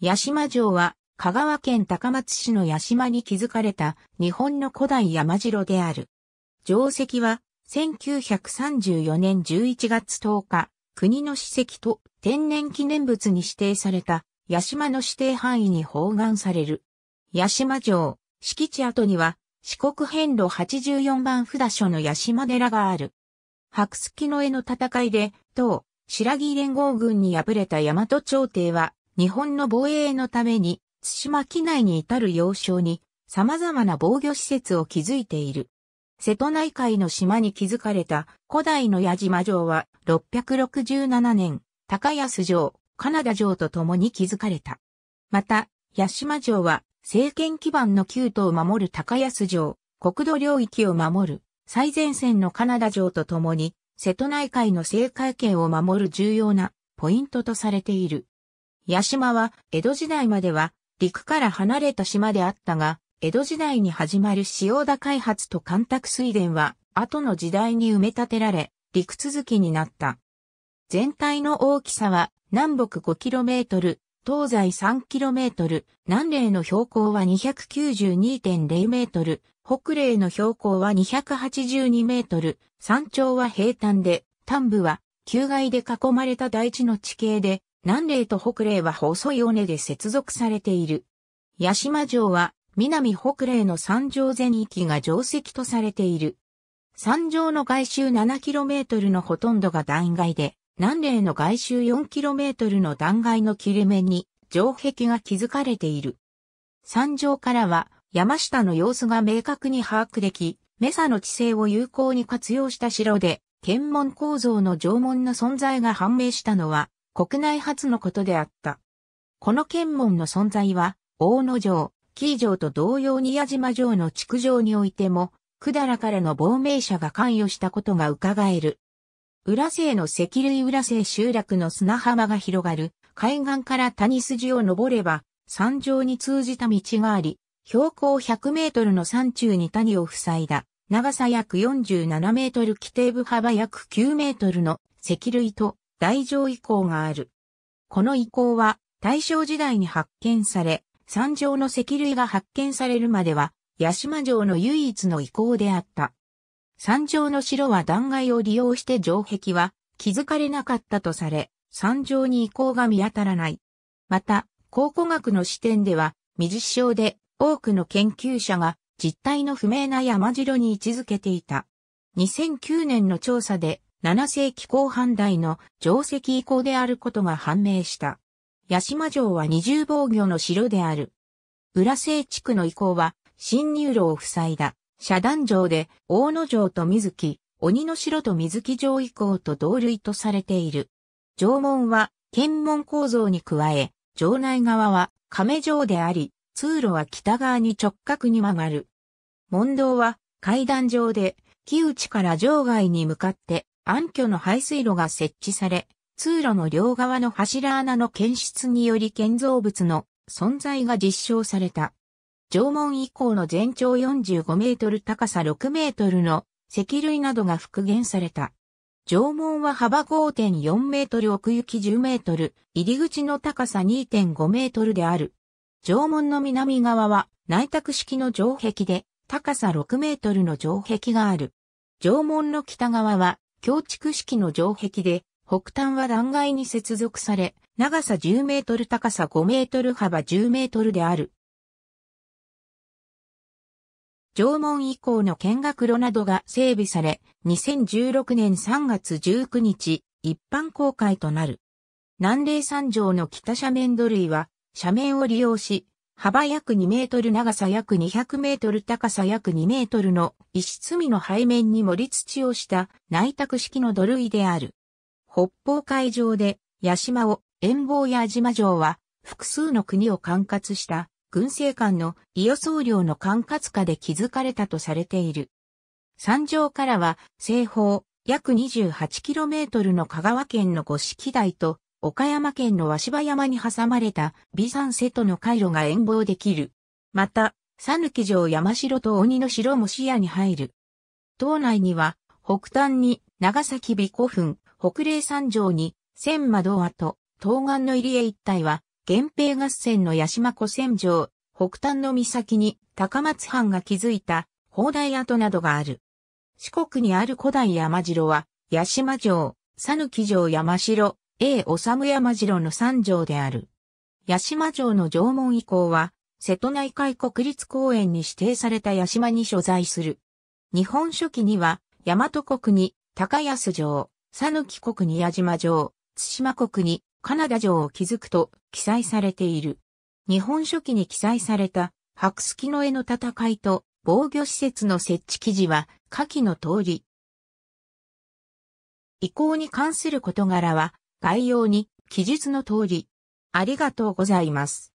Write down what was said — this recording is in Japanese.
八島城は、香川県高松市の八島に築かれた日本の古代山城である。城跡は、1934年11月10日、国の史跡と天然記念物に指定された、八島の指定範囲に包含される。八島城、敷地跡には、四国遍路84番札所の八島寺がある。白月の絵の戦いで、当、白木連合軍に敗れた大和朝廷は、日本の防衛のために、津島機内に至る要衝に、様々な防御施設を築いている。瀬戸内海の島に築かれた古代の矢島城は667年、高安城、カナダ城と共に築かれた。また、八島城は政権基盤の旧都を守る高安城、国土領域を守る最前線のカナダ城と共に瀬戸内海の政界圏を守る重要なポイントとされている。八島は江戸時代までは陸から離れた島であったが、江戸時代に始まる塩田開発と干拓水田は後の時代に埋め立てられ、陸続きになった。全体の大きさは南北 5km、東西 3km、南嶺の標高は292.0メートル、北嶺の標高は282メートル、山頂は平坦で、端部は、旧外で囲まれた大地の地形で、南霊と北霊は細い尾根で接続されている。八島城は南北霊の山上全域が城跡とされている。山上の外周 7km のほとんどが断崖で、南霊の外周 4km の断崖の切れ目に城壁が築かれている。山上からは山下の様子が明確に把握でき、メサの地勢を有効に活用した城で、検問構造の城門の存在が判明したのは国内初のことであった。この検問の存在は、大野城、紀伊城と同様に矢島城の築城においても、百済からの亡命者が関与したことが伺える。浦西の石類浦瀬集落の砂浜が広がる、海岸から谷筋を登れば、山上に通じた道があり、標高100メートルの山中に谷を塞いだ、長さ約47メートル規定部幅約9メートルの石類と大乗遺構がある。この遺構は大正時代に発見され、山上の石類が発見されるまでは、八島城の唯一の遺構であった。山上の城は断崖を利用して城壁は気づかれなかったとされ、山上に遺構が見当たらない。また、考古学の視点では、水潮で多くの研究者が実態の不明な山城に位置づけていた。2009年の調査で7世紀後半代の城石遺構であることが判明した。八島城は二重防御の城である。浦西地区の移行は、新入路を塞いだ、遮断城で、大野城と水木、鬼の城と水木城遺構と同類とされている。城門は、検門構造に加え、城内側は亀城であり、通路は北側に直角に曲がる。門道は階段上で、木内から城外に向かって暗渠の排水路が設置され、通路の両側の柱穴の検出により建造物の存在が実証された。縄文以降の全長45メートル高さ6メートルの石類などが復元された。縄文は幅5.4メートル奥行き10メートル、入り口の高さ2.5メートルである。縄文の南側は内卓式の城壁で高さ6メートルの城壁がある。縄文の北側は強築式の城壁で、北端は断崖に接続され、長さ10メートル高さ5メートル幅10メートルである。縄文以降の見学路などが整備され、2016年3月19日、一般公開となる。南霊山城の北斜面土塁は、斜面を利用し、幅約2メートル長さ約200メートル高さ約2メートルの石積みの背面に盛り土をした内卓式の土塁である。北方海上で、八島を、遠望や島城は、複数の国を管轄した軍政官の伊予総領の管轄下で築かれたとされている。山上からは、西方、約 28km の香川県の五色台と岡山県の鷲羽山に挟まれた美山瀬戸の回路が遠望できる。また、讃岐城山城と鬼の城も視野に入る。島内には、北端に長崎美古墳、北霊山城に、千窓跡、東岸の入江一帯は、源平合戦の八島古戦場、北端の岬に高松藩が築いた砲台跡などがある。四国にある古代山城は、八島城、讃岐城山城、A 治山城の三条である。八島城の城門以降は、瀬戸内海国立公園に指定された八島に所在する。日本書紀には、大和国に高安城、佐抜国に矢島城、津島国にカナダ城を築くと記載されている。日本書紀に記載された白月の絵の戦いと防御施設の設置記事は下記の通り。遺構に関する事柄は概要に記述の通り、ありがとうございます。